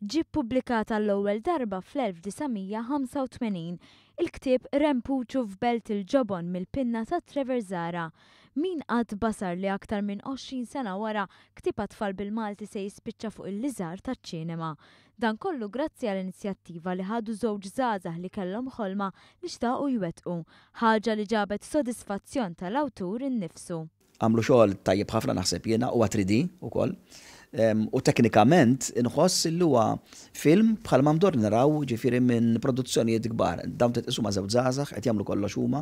ġib publikata l-ewwel darba fl-1985 il-ktieb Rempuċu f'Belt il-ġobon mill-pinna ta' Treverzara. Min għad basar li aktar minn 20 sena wara ktib tfal bil-Malti se jispiċċa fuq il-liżar ta' ċinema. Dan kollu grazzi għall inizjattiva li ħadu żewġ żgħażagħ li kellhom ħolma li xtaqu jwettqu, ħaġa li ġabet sodisfazzjon tal-awtur innifsu. Għamlu xogħol tajjeb ħafna naħseb jiena u għatridi u koll. U teknikament inħoss il huwa film bħal mamdor naraw ġifiri minn produzzjonijiet kbar. Dawn titqisu isuma żewġ qed jagħmlu kollox huma,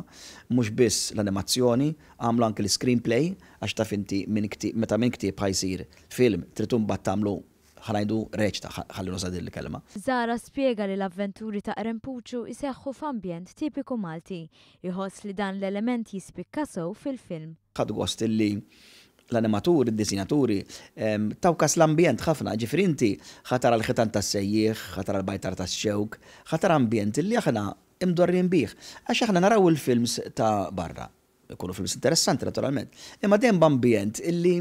mhux biss l-animazzjoni, għamlu anke l-screenplay għax taf inti meta minn ktieb ħajsir film trid imbagħad tagħmlu ħalajdu reċta, ħalli nużad il-kelma. Zara spiega li l-avventuri ta' Rempuċu jiseħħu f'ambjent tipiku Malti, jħoss li dan l-element jispikkasow fil-film. ħad gost li l-animatur, d disinaturi tawkas l-ambjent ħafna, ġifrinti, ħatar l-ħitan tas sejjieħ ħatar l-bajtar ta' xewk, ħatar ambjent li aħna imdorrin bih. Għax aħna naraw il-films ta' barra, ikunu films interessanti naturalment, imma dem b'ambjent illi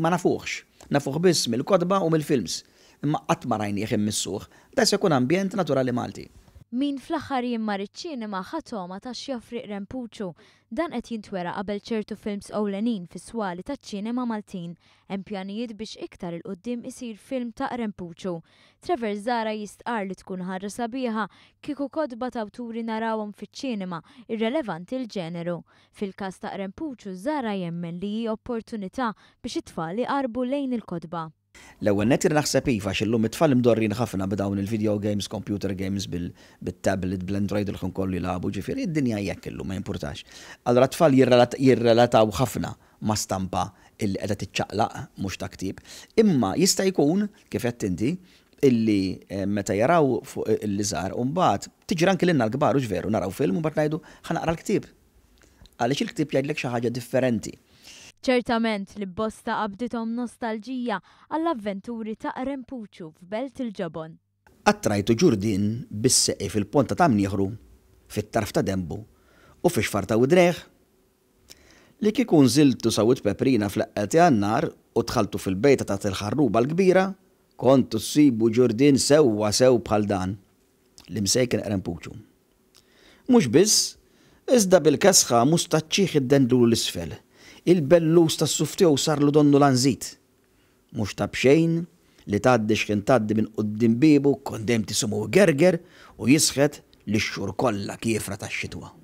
ma nafuħx, nafuħ biss mill-kodba u mill-films, imma qatt ma missuħ, da se ambjent naturali Malti. Min fl-axar jimmar iċ-ċinema ħatoma ta' xjofriq rempuċu, dan qed jintwera qabel ċertu films ewlenin fis-swali taċ-ċinema Maltin, hemm pjanijiet biex iktar il-qoddim isir film ta' rempuċu. Trevor Zara jistqar li tkun ħarra sabiħa kieku kodba ta' awturi narawhom fiċ-ċinema irrelevant l-ġeneru. Fil-każ ta' rempuċu Zara jemmen li hi opportunità biex it-tfal qarbu lejn il-kodba. L-ewwel nettir naħseb iva xillum it-tfal imdorrin ħafna b'dawn il-video games, computer games bil-tablet, bl-Android l-ħun kollu jilagħbu ġifieri id-dinja jekk illum ma jimpurtax. Allura tfal jirrelataw ħafna ma' stampa illi qiegħda tiċċaqlaq mhux ta' ktieb. Imma jista' jkun kif qed inti illi eh, meta jaraw fuq il-liżar u mbagħad tiġi anke l-inna l-kbar u ġveru naraw film u mbagħad ngħidu ħanaqra l-ktieb. Għaliex il-ktieb jgħidlek xi ħaġa differenti ċertament li bosta qabdithom nostalġija għall-avventuri ta' Rempuċu f'Belt il ġabon Attrajtu ġurdin bis-seqi fil ponta ta' mniħru, fit-tarf ta' Dembu u fi xfar ta' Udreħ. Li kikun ziltu sawit peprina fl-eqqati għannar u tħaltu fil-bejta ta' til ħarruba l-kbira, kontu s-sibu ġurdin sewa sew bħal dan li msejken Rempuċu. Mux biss, iżda bil-kasħa mustaċċiħ id-dendlu l-isfel il-bellus tas suftijow sarlu donnu lanżit. Mux ta' bxejn li taddi xkien taddi minn qoddim bibu kondem tisumu gerger u jisħet li xxur kollha kiefra tax-xitwa.